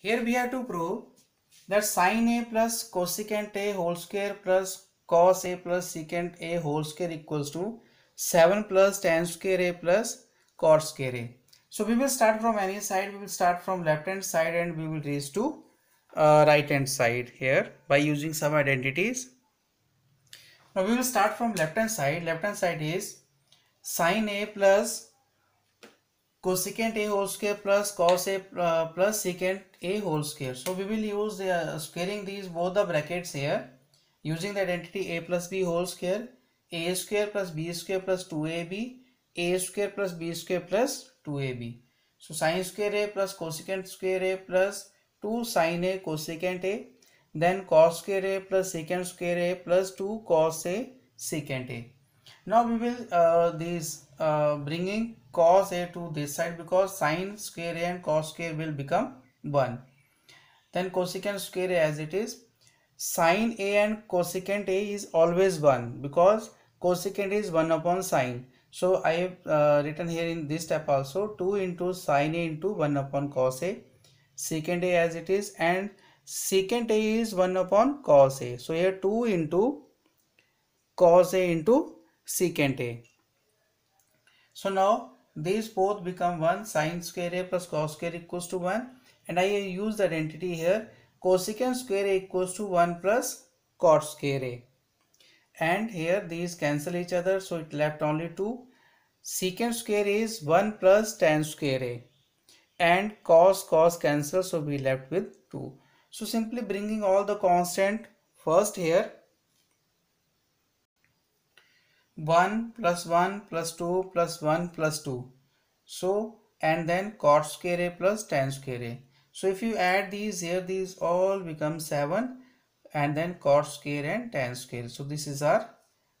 Here we have to prove that sine a plus cosecant a whole square plus cos a plus secant a whole square equals to 7 plus tan square a plus cos square a. So we will start from any side. We will start from left hand side and we will raise to uh, right hand side here by using some identities. Now we will start from left hand side. Left hand side is sine a plus cosecant a whole square plus cos a uh, plus secant a whole square so we will use uh, squaring these both the brackets here using the identity a plus b whole square a square plus b square plus 2ab a square plus b square plus 2ab so sine square a plus cosecant square a plus 2 sine a cosecant a then cos square a plus secant square a plus 2 cos a secant a now we will uh, these Uh, bringing cos a to this side because sine square a and cos square will become 1 then cosecant square a as it is sine a and cosecant a is always 1 because cosecant is 1 upon sine so i have uh, written here in this step also 2 into sine a into 1 upon cos a secant a as it is and secant a is 1 upon cos a so here 2 into cos a into secant a so now these both become 1 sine square a plus cos square equals to 1 and I use that entity here cosecant square a equals to 1 plus cos square a and here these cancel each other so it left only 2 secant square is 1 plus tan square a and cos cos cancel so we left with 2 so simply bringing all the constant first here 1 plus 1 plus 2 plus 1 plus 2 so and then cot square a plus tan square a so if you add these here these all become 7 and then cot square and tan square so this is our,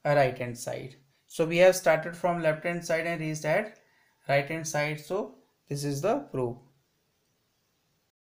our right hand side so we have started from left hand side and reached at right hand side so this is the proof